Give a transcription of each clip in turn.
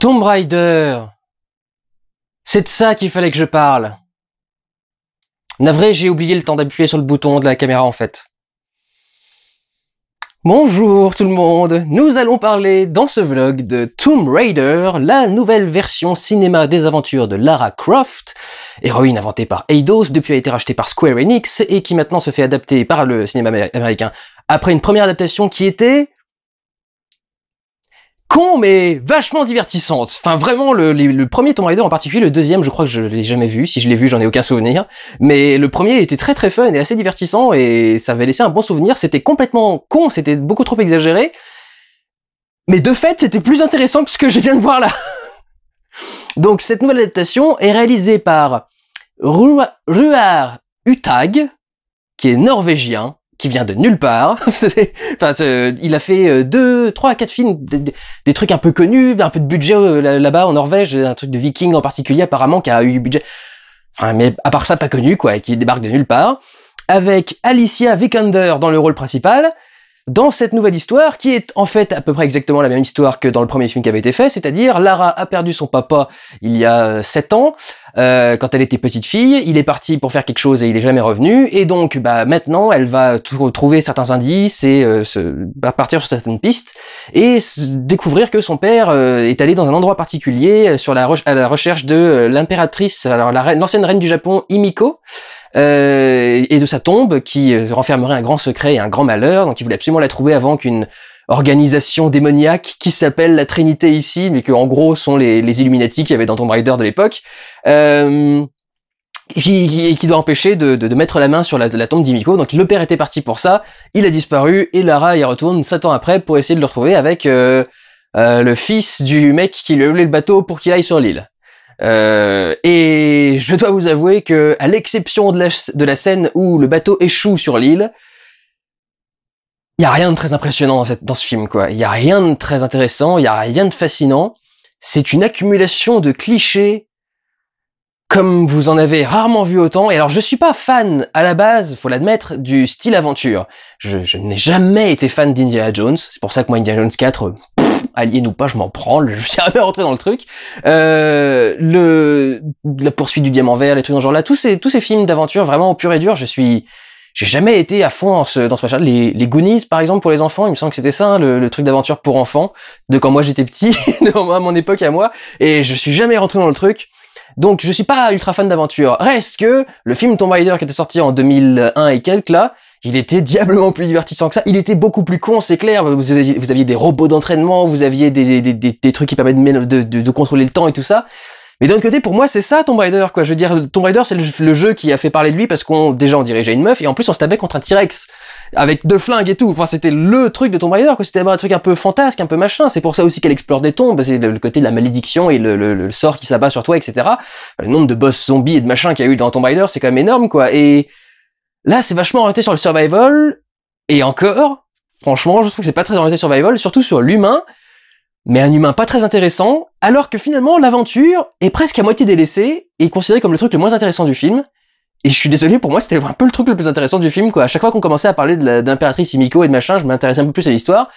Tomb Raider C'est de ça qu'il fallait que je parle. Navré, j'ai oublié le temps d'appuyer sur le bouton de la caméra en fait. Bonjour tout le monde, nous allons parler dans ce vlog de Tomb Raider, la nouvelle version cinéma des aventures de Lara Croft, héroïne inventée par Eidos, depuis a été rachetée par Square Enix et qui maintenant se fait adapter par le cinéma américain après une première adaptation qui était con mais vachement divertissante. Enfin vraiment le, premier Tomb Raider en particulier, le deuxième je crois que je l'ai jamais vu. Si je l'ai vu j'en ai aucun souvenir. Mais le premier était très très fun et assez divertissant et ça avait laissé un bon souvenir. C'était complètement con, c'était beaucoup trop exagéré. Mais de fait c'était plus intéressant que ce que je viens de voir là. Donc cette nouvelle adaptation est réalisée par Ruar Utag qui est norvégien qui vient de nulle part. enfin, il a fait euh, deux, trois, quatre films, des, trucs un peu connus, un peu de budget euh, là-bas en Norvège, un truc de Viking en particulier apparemment qui a eu budget. Enfin, mais à part ça, pas connu quoi, et qui débarque de nulle part. Avec Alicia Vikander dans le rôle principal, dans cette nouvelle histoire, qui est en fait à peu près exactement la même histoire que dans le premier film qui avait été fait, c'est-à-dire Lara a perdu son papa il y a 7 euh, ans, euh, quand elle était petite fille, il est parti pour faire quelque chose et il est jamais revenu, et donc bah, maintenant elle va trouver certains indices et euh, se, partir sur certaines pistes, et découvrir que son père est allé dans un endroit particulier sur à la recherche de l'impératrice, alors l'ancienne reine, reine du Japon, Himiko, euh, et de sa tombe qui euh, renfermerait un grand secret et un grand malheur. Donc il voulait absolument la trouver avant qu'une organisation démoniaque qui s'appelle la Trinité ici, mais que en gros sont les, Illuminati qu'il y avait dans Tomb Raider de l'époque. Euh, et qui, doit empêcher de, mettre la main sur la, tombe d'Imiko. Donc le père était parti pour ça, il a disparu, et Lara y retourne 7 ans après pour essayer de le retrouver avec le fils du mec qui lui a le bateau pour qu'il aille sur l'île. Euh, et je dois vous avouer que, à l'exception de la, de la scène où le bateau échoue sur l'île, il y a rien de très impressionnant dans, ce film, quoi. Il y a rien de très intéressant, il y a rien de fascinant. C'est une accumulation de clichés comme vous en avez rarement vu autant. Et alors, je suis pas fan à la base, faut l'admettre, du style aventure. Je, n'ai jamais été fan d'Indiana Jones. C'est pour ça que moi, Indiana Jones 4, alien ou pas, je m'en prends, je suis jamais rentré dans le truc. Euh, le la poursuite du diamant vert, les trucs dans ce genre là, tous ces tous ces films d'aventure vraiment au pur et dur, je suis j'ai jamais été à fond dans ce, dans ce Les, les Goonies, par exemple, pour les enfants, il me semble que c'était ça, hein, le, truc d'aventure pour enfants, de quand moi j'étais petit, à mon époque à moi, et je suis jamais rentré dans le truc. Donc je suis pas ultra fan d'aventure. Reste que le film Tomb Raider qui était sorti en 2001 et quelques là, il était diablement plus divertissant que ça. Il était beaucoup plus con, c'est clair. Vous aviez, des robots d'entraînement, vous aviez des, des, trucs qui permettent de contrôler le temps et tout ça. Mais d'un autre côté, pour moi, c'est ça Tomb Raider, quoi. Je veux dire, Tomb Raider, c'est le, jeu qui a fait parler de lui parce qu'on déjà on dirigeait une meuf et en plus on se tabait contre un T-Rex avec deux flingues et tout. Enfin, c'était le truc de Tomb Raider, quoi. C'était un truc un peu fantasque, un peu machin. C'est pour ça aussi qu'elle explore des tombes. C'est le, côté de la malédiction et le, sort qui s'abat sur toi, etc. le nombre de boss zombies et de machins qu'il y a eu dans Tomb Raider, c'est quand même énorme, quoi. Et là, c'est vachement orienté sur le survival et encore. Franchement, je trouve que c'est pas très orienté sur survival, surtout sur l'humain mais un humain pas très intéressant, alors que finalement l'aventure est presque à moitié délaissée et considérée comme le truc le moins intéressant du film. Et je suis désolé, pour moi c'était un peu le truc le plus intéressant du film quoi. À chaque fois qu'on commençait à parler d'impératrice Imiko et de machin, je m'intéressais un peu plus à l'histoire.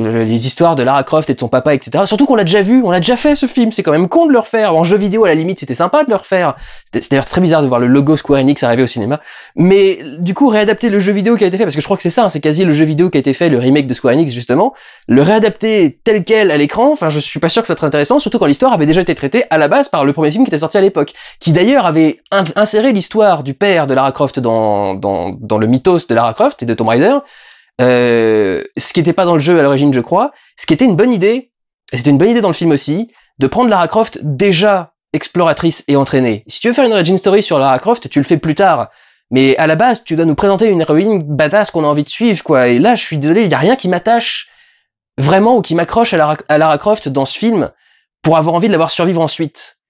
Euh, les histoires de Lara Croft et de son papa, etc. Surtout qu'on l'a déjà vu, on l'a déjà fait ce film, c'est quand même con de le refaire. En jeu vidéo, à la limite, c'était sympa de le refaire. C'était d'ailleurs très bizarre de voir le logo Square Enix arriver au cinéma. Mais du coup, réadapter le jeu vidéo qui a été fait, parce que je crois que c'est ça, hein, c'est quasi le jeu vidéo qui a été fait, le remake de Square Enix, justement, le réadapter tel quel à l'écran, enfin, je suis pas sûr que ça soit intéressant, surtout quand l'histoire avait déjà été traitée à la base par le premier film qui était sorti à l'époque, qui d'ailleurs avait inséré l'histoire du père de Lara Croft dans, dans, dans le mythos de Lara Croft et de Tomb Raider, euh, ce qui n'était pas dans le jeu à l'origine, je crois, ce qui était une bonne idée, et c'était une bonne idée dans le film aussi, de prendre Lara Croft déjà exploratrice et entraînée. Si tu veux faire une origin story sur Lara Croft, tu le fais plus tard. Mais à la base, tu dois nous présenter une héroïne badass qu'on a envie de suivre, quoi. Et là, je suis désolé, il n'y a rien qui m'attache vraiment ou qui m'accroche à, à Lara, Croft dans ce film pour avoir envie de la voir survivre ensuite.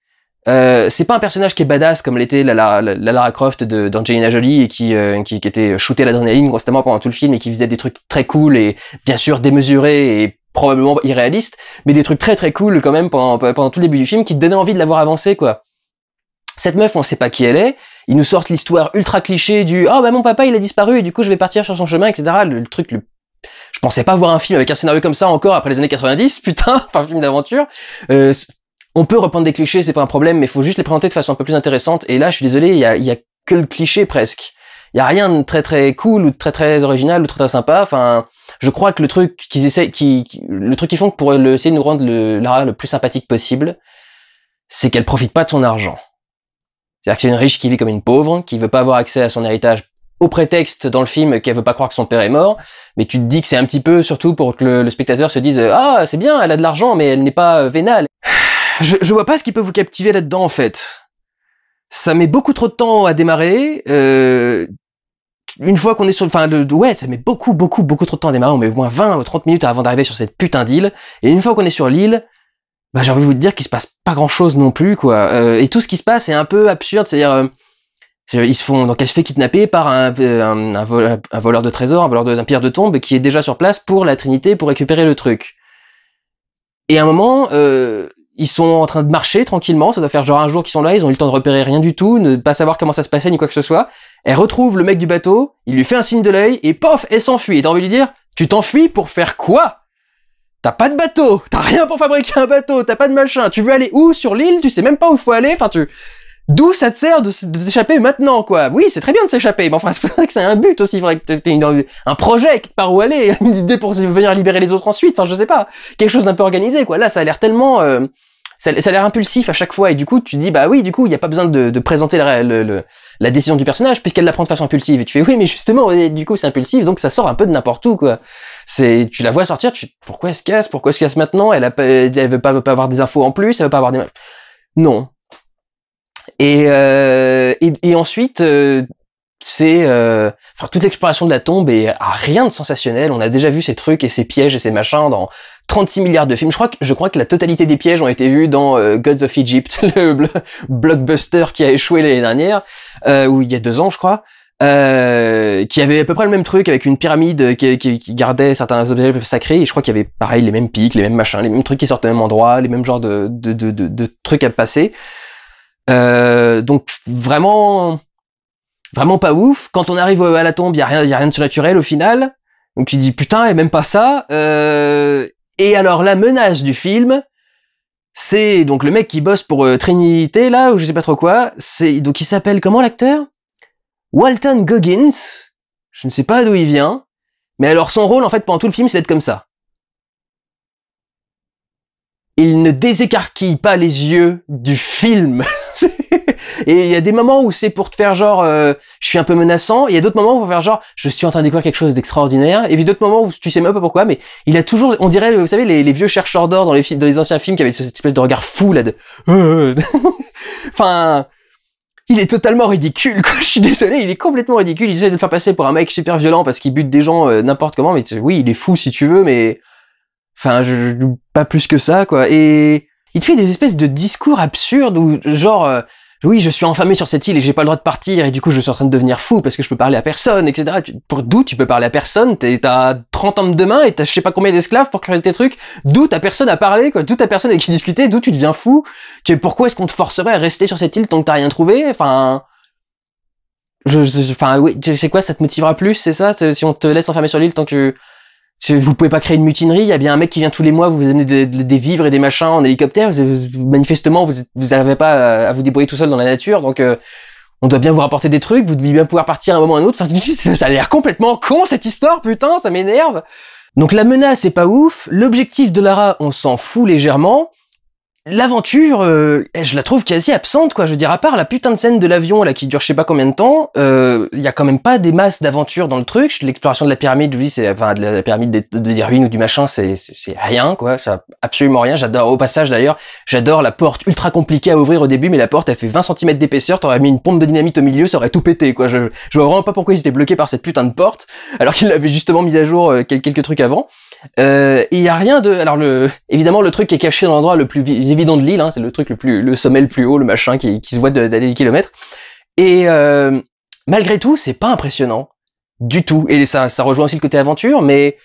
Euh, c'est pas un personnage qui est badass comme l'était la, Lara Croft d'Angelina Jolie et qui, euh, qui, était shooté l'adrénaline constamment pendant tout le film et qui faisait des trucs très cool et bien sûr démesurés et probablement irréalistes, mais des trucs très très cool quand même pendant, tout le début du film qui te donnaient envie de la voir avancer quoi. Cette meuf, on sait pas qui elle est. Ils nous sortent l'histoire ultra cliché du ah oh, bah mon papa il a disparu et du coup je vais partir sur son chemin etc. Le, le truc le je pensais pas voir un film avec un scénario comme ça encore après les années 90, putain, pas un film d'aventure. Euh, on peut reprendre des clichés, c'est pas un problème, mais il faut juste les présenter de façon un peu plus intéressante. Et là, je suis désolé, il y a, y a, que le cliché presque. Il y a rien de très très cool ou de très très original ou très très sympa. Enfin, je crois que le truc qu'ils essaient, qui, le truc qu'ils font pour le, essayer de nous rendre le, Lara le plus sympathique possible, c'est qu'elle profite pas de son argent. C'est-à-dire que c'est une riche qui vit comme une pauvre, qui veut pas avoir accès à son héritage au prétexte dans le film qu'elle veut pas croire que son père est mort, mais tu te dis que c'est un petit peu surtout pour que le, le spectateur se dise ah c'est bien elle a de l'argent mais elle n'est pas vénale je, vois pas ce qui peut vous captiver là-dedans en fait. Ça met beaucoup trop de temps à démarrer. Euh, une fois qu'on est sur, enfin, ouais, ça met beaucoup, beaucoup, beaucoup trop de temps à démarrer. On met au moins 20 ou 30 minutes avant d'arriver sur cette putain d'île. Et une fois qu'on est sur l'île, bah, j'ai envie de vous dire qu'il se passe pas grand chose non plus, quoi. Euh, et tout ce qui se passe est un peu absurde, c'est-à-dire, euh, ils se font, donc elle se fait kidnapper par un, voleur de trésors, un voleur d'un pierre de tombe qui est déjà sur place pour la Trinité pour récupérer le truc. Et à un moment, euh, ils sont en train de marcher tranquillement, ça doit faire genre un jour qu'ils sont là, ils ont eu le temps de repérer rien du tout, ne pas savoir comment ça se passait ni quoi que ce soit. Elle retrouve le mec du bateau, il lui fait un signe de l'œil et pof, elle s'enfuit. Et t'as envie de lui dire, tu t'enfuis pour faire quoi T'as pas de bateau, t'as rien pour fabriquer un bateau, t'as pas de machin, tu veux aller où sur l'île, tu sais même pas où faut aller, enfin tu... D'où ça te sert de, t'échapper maintenant, quoi Oui, c'est très bien de s'échapper, mais enfin, il que c'est un but aussi, il faudrait que un projet par où aller, une idée pour venir libérer les autres ensuite, enfin, je sais pas, quelque chose d'un peu organisé, quoi. Là, ça a l'air tellement... Euh, ça, a l'air impulsif à chaque fois, et du coup, tu dis, bah oui, du coup, il n'y a pas besoin de, présenter la, décision du personnage, puisqu'elle la prend de façon impulsive. Et tu fais, oui, mais justement, du coup, c'est impulsif, donc ça sort un peu de n'importe où, quoi. C'est, tu la vois sortir, tu pourquoi elle se casse Pourquoi elle se casse maintenant Elle a elle veut pas, avoir des infos en plus, elle veut pas avoir des... Non, et, euh, et, ensuite, euh, c'est euh, toute l'exploration de la tombe est rien de sensationnel. On a déjà vu ces trucs et ces pièges et ces machins dans 36 milliards de films. Je crois que je crois que la totalité des pièges ont été vus dans euh, Gods of Egypt, le blockbuster qui a échoué l'année dernière euh, ou il y a deux ans, je crois. Euh, qui avait à peu près le même truc avec une pyramide qui, gardait certains objets sacrés et je crois qu'il y avait pareil les mêmes pics, les mêmes machins, les mêmes trucs qui sortent au même endroit, les mêmes genres de, de, de, de trucs à passer. Euh, donc vraiment, vraiment pas ouf. Quand on arrive à la tombe, il y a rien, y a rien de surnaturel au final. Donc il dit « putain et même pas ça. Euh, et alors la menace du film, c'est donc le mec qui bosse pour euh, Trinité là ou je sais pas trop quoi. C'est donc il s'appelle comment l'acteur Walton Goggins. Je ne sais pas d'où il vient, mais alors son rôle en fait pendant tout le film c'est d'être comme ça il ne désécarquille pas les yeux du film. et il y a des moments où c'est pour te faire genre euh, je suis un peu menaçant, il y a d'autres moments où pour faire genre je suis en train de découvrir quelque chose d'extraordinaire, et puis d'autres moments où tu sais même pas pourquoi, mais il a toujours, on dirait, vous savez, les, vieux chercheurs d'or dans les films, dans les anciens films qui avaient cette espèce de regard fou là de, enfin. Il est totalement ridicule, quoi. Je suis désolé, il est complètement ridicule. Il essaie de le faire passer pour un mec super violent parce qu'il bute des gens euh, n'importe comment. Mais oui, il est fou si tu veux, mais Enfin, je, pas plus que ça, quoi. Et il te fait des espèces de discours absurdes où, genre, euh, oui, je suis enfermé sur cette île et j'ai pas le droit de partir et du coup, je suis en train de devenir fou parce que je peux parler à personne, etc. pour d'où tu peux parler à personne T'as 30 ans de main et t'as je sais pas combien d'esclaves pour créer tes trucs. D'où t'as personne à parler, quoi. D'où t'as personne avec qui discuter. D'où tu deviens fou. Que, pourquoi est-ce qu'on te forcerait à rester sur cette île tant que t'as rien trouvé Enfin. Je, enfin, oui, sais quoi, ça te motivera plus, c'est ça Si on te laisse enfermé sur l'île tant que tu vous pouvez pas créer une mutinerie, il y a bien un mec qui vient tous les mois, vous, vous amenez des, vivres et des machins en hélicoptère, manifestement vous n'arrivez pas à, vous débrouiller tout seul dans la nature, donc euh, on doit bien vous rapporter des trucs, vous devez bien pouvoir partir à un moment ou à un autre, ça a l'air complètement con cette histoire, putain, ça m'énerve Donc la menace est pas ouf, l'objectif de Lara on s'en fout légèrement, L'aventure, euh, je la trouve quasi absente, quoi. Je veux dire, à part la putain de scène de l'avion, là, qui dure je sais pas combien de temps, il euh, y a quand même pas des masses d'aventures dans le truc. L'exploration de la pyramide, je dis, c'est, enfin, de la, pyramide des, ruines ou du machin, c'est, c'est, rien, quoi. Ça, absolument rien. J'adore, au passage, d'ailleurs, j'adore la porte ultra compliquée à ouvrir au début, mais la porte, elle fait 20 cm d'épaisseur, t'aurais mis une pompe de dynamite au milieu, ça aurait tout pété, quoi. Je, vois vraiment pas pourquoi ils étaient bloqués par cette putain de porte, alors qu'ils l'avaient justement mise à jour euh, quelques trucs avant. Euh, il y a rien de. Alors le, évidemment, le truc qui est caché dans l'endroit le plus évident de l'île, hein, c'est le truc le plus, le sommet le plus haut, le machin qui, qui se voit d'aller des kilomètres. Et euh, malgré tout, c'est pas impressionnant du tout. Et ça, ça rejoint aussi le côté aventure, mais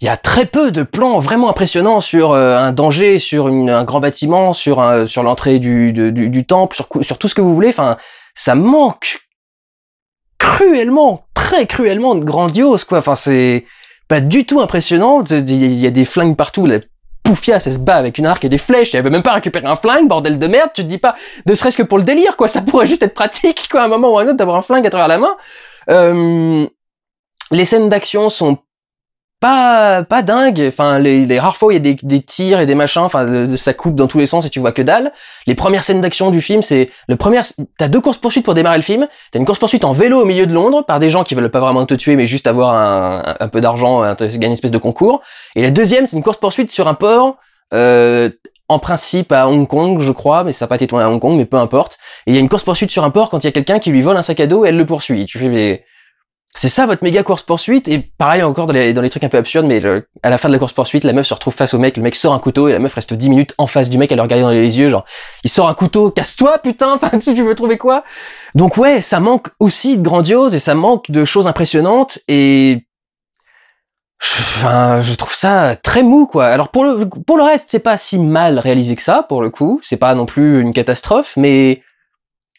il y a très peu de plans vraiment impressionnants sur euh, un danger, sur une, un grand bâtiment, sur un, sur l'entrée du, du, du, temple, sur, sur tout ce que vous voulez. Enfin, ça manque cruellement, très cruellement de grandiose quoi. Enfin, c'est pas du tout impressionnant, Il y a des flingues partout. La poufia, ça se bat avec une arc et des flèches. elle veut même pas récupérer un flingue, bordel de merde. Tu te dis pas, ne serait-ce que pour le délire, quoi. Ça pourrait juste être pratique, quoi, à un moment ou à un autre, d'avoir un flingue à travers la main. Euh, les scènes d'action sont pas pas dingue. Enfin, les, les rares fois il y a des, tirs et des machins, enfin, ça coupe dans tous les sens et tu vois que dalle. Les premières scènes d'action du film, c'est le premier. T'as deux courses poursuites pour démarrer le film. T'as une course poursuite en vélo au milieu de Londres par des gens qui veulent pas vraiment te tuer, mais juste avoir un, peu d'argent, gagner une espèce de concours. Et la deuxième, c'est une course poursuite sur un port. Euh, en principe à Hong Kong, je crois, mais ça n'a pas été à Hong Kong, mais peu importe. Et il y a une course poursuite sur un port quand il y a quelqu'un qui lui vole un sac à dos et elle le poursuit. Tu fais c'est ça votre méga course poursuite et pareil encore dans les, trucs un peu absurdes mais à la fin de la course poursuite la meuf se retrouve face au mec le mec sort un couteau et la meuf reste 10 minutes en face du mec à le regarder dans les yeux genre il sort un couteau casse-toi putain enfin tu veux trouver quoi donc ouais ça manque aussi de grandiose et ça manque de choses impressionnantes et Enfin, je trouve ça très mou, quoi. Alors pour le pour le reste, c'est pas si mal réalisé que ça, pour le coup. C'est pas non plus une catastrophe, mais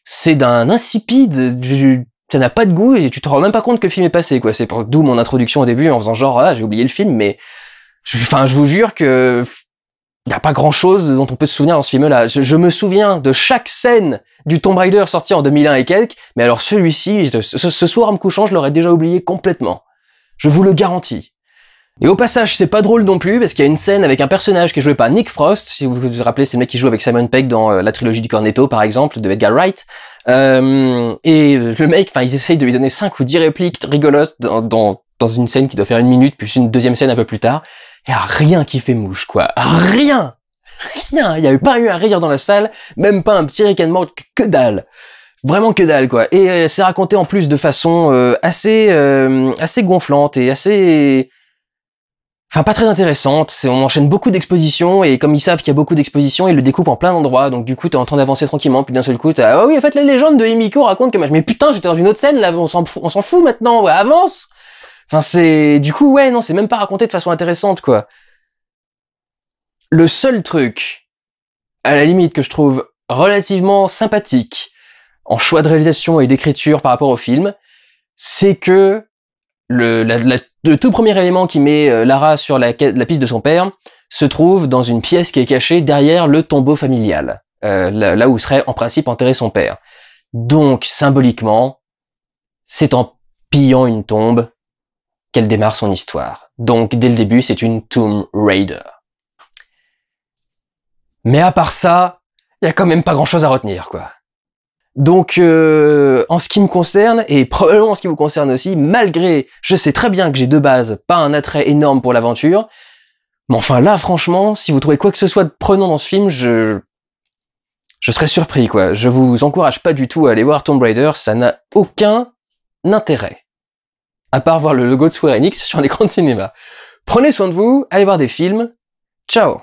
c'est d'un insipide, du ça n'a pas de goût et tu te rends même pas compte que le film est passé quoi. C'est d'où mon introduction au début en faisant genre ah j'ai oublié le film mais enfin je, vous jure que il n'y a pas grand chose dont on peut se souvenir dans ce film-là. Je, me souviens de chaque scène du Tomb Raider sorti en 2001 et quelques, mais alors celui-ci, ce, soir en me couchant, je l'aurais déjà oublié complètement. Je vous le garantis. Et au passage, c'est pas drôle non plus, parce qu'il y a une scène avec un personnage qui est joué par Nick Frost, si vous vous rappelez, c'est le mec qui joue avec Simon Peck dans euh, la trilogie du Cornetto, par exemple, de Edgar Wright. Euh, et le mec, enfin, ils essayent de lui donner 5 ou 10 répliques rigolotes dans, une scène qui doit faire une minute, puis une deuxième scène un peu plus tard. Et a rien qui fait mouche, quoi. Rien Rien Il n'y a eu pas eu un rire dans la salle, même pas un petit ricanement, que dalle Vraiment que dalle, quoi. Et euh, c'est raconté en plus de façon euh, assez, assez gonflante et assez Enfin, pas très intéressante, on enchaîne beaucoup d'expositions, et comme ils savent qu'il y a beaucoup d'expositions, ils le découpent en plein endroit. donc du coup t'es en train d'avancer tranquillement, puis d'un seul coup t'as « Ah oh oui, en fait, la légende de Himiko raconte que... » Mais putain, j'étais dans une autre scène, là, on s'en fout maintenant, ouais, avance Enfin, c'est... Du coup, ouais, non, c'est même pas raconté de façon intéressante, quoi. Le seul truc, à la limite, que je trouve relativement sympathique, en choix de réalisation et d'écriture par rapport au film, c'est que le, tout premier élément qui met euh, Lara sur la, la, piste de son père se trouve dans une pièce qui est cachée derrière le tombeau familial, euh, là, où serait en principe enterré son père. Donc, symboliquement, c'est en pillant une tombe qu'elle démarre son histoire. Donc, dès le début, c'est une Tomb Raider. Mais à part ça, il y a quand même pas grand chose à retenir, quoi. Donc, euh, en ce qui me concerne, et probablement en ce qui vous concerne aussi, malgré, je sais très bien que j'ai de base pas un attrait énorme pour l'aventure, mais enfin là, franchement, si vous trouvez quoi que ce soit de prenant dans ce film, je... Je serais surpris, quoi. Je vous encourage pas du tout à aller voir Tomb Raider, ça n'a aucun intérêt. À part voir le logo de Square Enix sur les grands cinéma. Prenez soin de vous, allez voir des films. Ciao